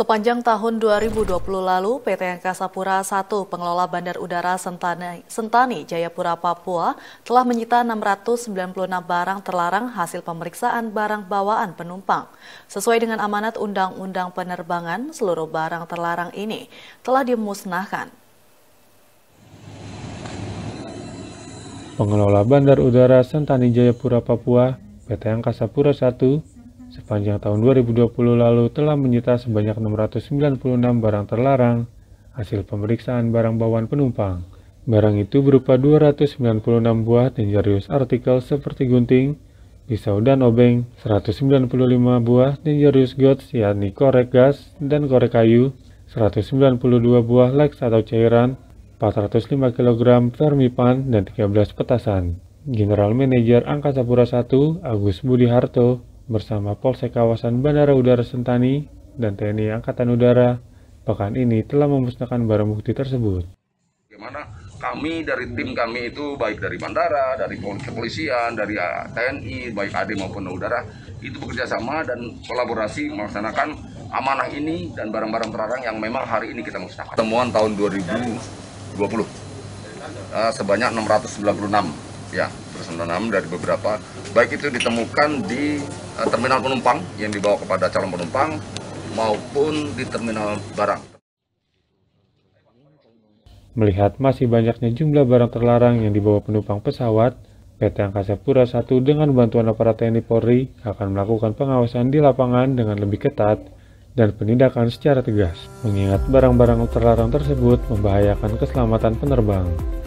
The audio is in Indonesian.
Sepanjang tahun 2020 lalu, PT Angkasa Pura I pengelola Bandar Udara Sentani, Sentani Jayapura Papua telah menyita 696 barang terlarang hasil pemeriksaan barang bawaan penumpang. Sesuai dengan amanat Undang-Undang Penerbangan, seluruh barang terlarang ini telah dimusnahkan. Pengelola Bandar Udara Sentani Jayapura Papua, PT Angkasa Pura I sepanjang tahun 2020 lalu telah menyita sebanyak 696 barang terlarang hasil pemeriksaan barang bawaan penumpang. Barang itu berupa 296 buah dangerous artikel seperti gunting, pisau dan obeng, 195 buah dangerous goods yakni korek gas dan korek kayu, 192 buah lex atau cairan, 405 kg vermipan, dan 13 petasan. General Manager Angkasa Pura I, Agus Budi Harto, bersama Polsek kawasan Bandara Udara Sentani dan TNI Angkatan Udara pekan ini telah memusnahkan barang bukti tersebut. Bagaimana kami dari tim kami itu baik dari bandara, dari kepolisian, dari ah, TNI, baik AD maupun udara itu bekerja sama dan kolaborasi melaksanakan amanah ini dan barang-barang terlarang yang memang hari ini kita musnahkan. Temuan tahun 2020 ah, sebanyak 696 ya tersenam dari beberapa baik itu ditemukan di uh, terminal penumpang yang dibawa kepada calon penumpang maupun di terminal barang. Melihat masih banyaknya jumlah barang terlarang yang dibawa penumpang pesawat, PT Angkasa Pura I dengan bantuan aparat TNI Polri akan melakukan pengawasan di lapangan dengan lebih ketat dan penindakan secara tegas, mengingat barang-barang terlarang tersebut membahayakan keselamatan penerbang.